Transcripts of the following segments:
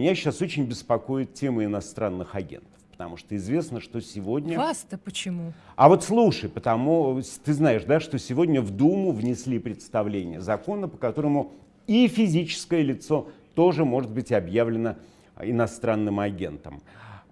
Меня сейчас очень беспокоит тема иностранных агентов потому что известно, что сегодня... Вас-то почему? А вот слушай, потому ты знаешь, да, что сегодня в Думу внесли представление закона, по которому и физическое лицо тоже может быть объявлено иностранным агентом.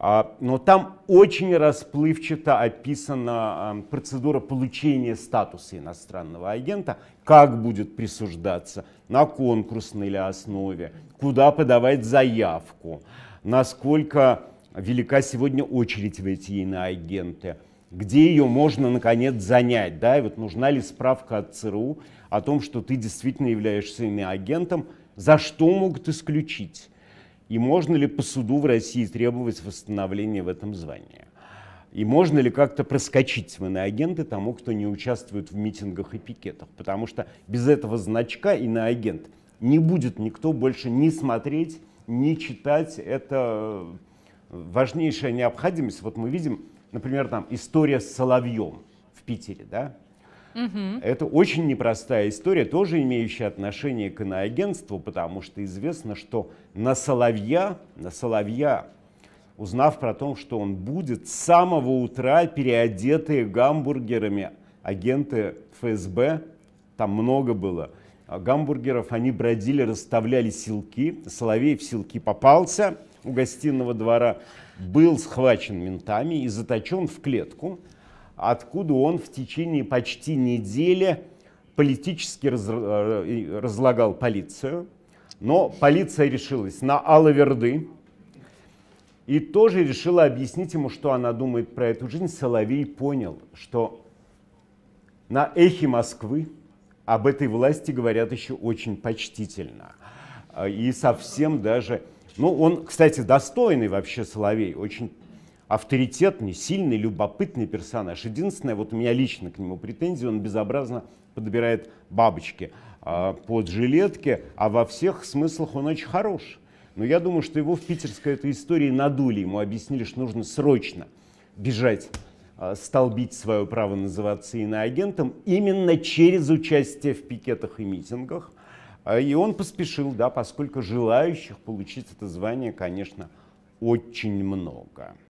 А, но там очень расплывчато описана а, процедура получения статуса иностранного агента, как будет присуждаться, на конкурсной ли основе, куда подавать заявку, насколько велика сегодня очередь в эти иноагенты, где ее можно наконец занять, да, и вот нужна ли справка от ЦРУ о том, что ты действительно являешься иноагентом, за что могут исключить и можно ли по суду в России требовать восстановления в этом звании? И можно ли как-то проскочить в иноагенты тому, кто не участвует в митингах и пикетах? Потому что без этого значка иноагент не будет никто больше ни смотреть, ни читать. Это э, важнейшая необходимость. Вот мы видим, например, там история с Соловьем в Питере, да? Это очень непростая история, тоже имеющая отношение к иноагентству, потому что известно, что на Соловья, на Соловья, узнав про то, что он будет, с самого утра переодетые гамбургерами агенты ФСБ, там много было, а гамбургеров, они бродили, расставляли силки, Соловей в силки попался у гостиного двора, был схвачен ментами и заточен в клетку – откуда он в течение почти недели политически э, разлагал полицию. Но полиция решилась на Алаверды и тоже решила объяснить ему, что она думает про эту жизнь. Соловей понял, что на эхе Москвы об этой власти говорят еще очень почтительно. Э, и совсем даже... Ну, он, кстати, достойный вообще Соловей, очень авторитетный, сильный, любопытный персонаж. Единственное, вот у меня лично к нему претензии, он безобразно подбирает бабочки а, под жилетки, а во всех смыслах он очень хорош. Но я думаю, что его в питерской этой истории надули, ему объяснили, что нужно срочно бежать а, столбить свое право называться иноагентом именно через участие в пикетах и митингах. А, и он поспешил, да, поскольку желающих получить это звание, конечно, очень много.